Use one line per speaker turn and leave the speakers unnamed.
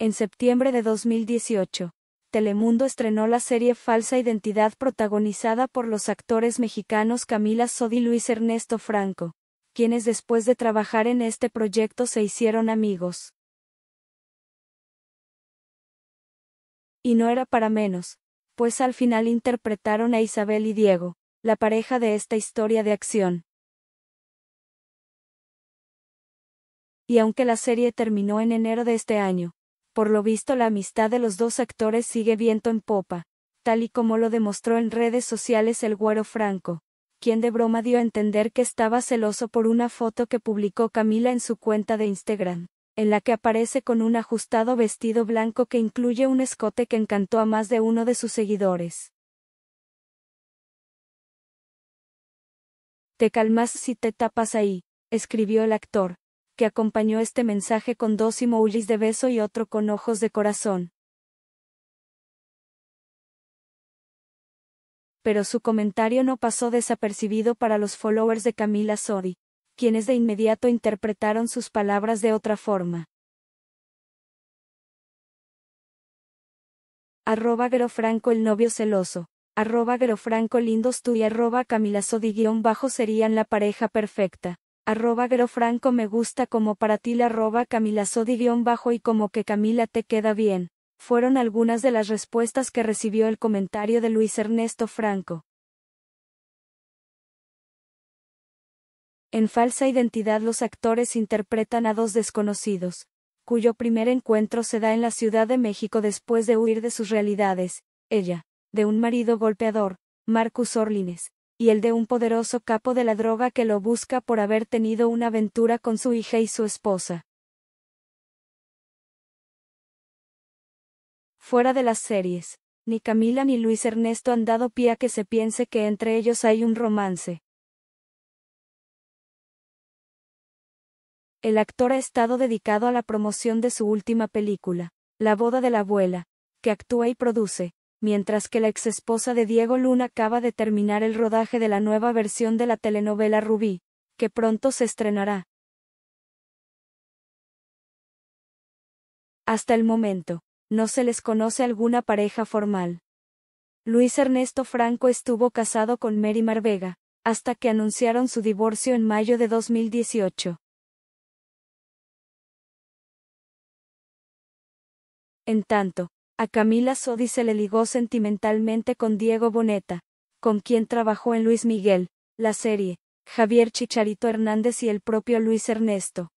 En septiembre de 2018, Telemundo estrenó la serie Falsa Identidad protagonizada por los actores mexicanos Camila Sodi y Luis Ernesto Franco, quienes después de trabajar en este proyecto se hicieron amigos. Y no era para menos, pues al final interpretaron a Isabel y Diego, la pareja de esta historia de acción. Y aunque la serie terminó en enero de este año, por lo visto la amistad de los dos actores sigue viento en popa, tal y como lo demostró en redes sociales el Güero Franco, quien de broma dio a entender que estaba celoso por una foto que publicó Camila en su cuenta de Instagram, en la que aparece con un ajustado vestido blanco que incluye un escote que encantó a más de uno de sus seguidores. Te calmas si te tapas ahí, escribió el actor, que acompañó este mensaje con dos emojis de beso y otro con ojos de corazón. Pero su comentario no pasó desapercibido para los followers de Camila Sodi, quienes de inmediato interpretaron sus palabras de otra forma. Arroba franco el novio celoso arroba franco Lindos tú y arroba Camila Sodi guión bajo serían la pareja perfecta arroba Franco me gusta como para ti la arroba Sodi guión bajo y como que Camila te queda bien. Fueron algunas de las respuestas que recibió el comentario de Luis Ernesto Franco. En falsa identidad los actores interpretan a dos desconocidos, cuyo primer encuentro se da en la Ciudad de México después de huir de sus realidades, ella, de un marido golpeador, Marcus Orlines, y el de un poderoso capo de la droga que lo busca por haber tenido una aventura con su hija y su esposa. Fuera de las series, ni Camila ni Luis Ernesto han dado pie a que se piense que entre ellos hay un romance. El actor ha estado dedicado a la promoción de su última película, La boda de la abuela, que actúa y produce, mientras que la exesposa de Diego Luna acaba de terminar el rodaje de la nueva versión de la telenovela Rubí, que pronto se estrenará. Hasta el momento, no se les conoce alguna pareja formal. Luis Ernesto Franco estuvo casado con Mary Marvega, hasta que anunciaron su divorcio en mayo de 2018. En tanto, a Camila Sodi se le ligó sentimentalmente con Diego Boneta, con quien trabajó en Luis Miguel, la serie, Javier Chicharito Hernández y el propio Luis Ernesto.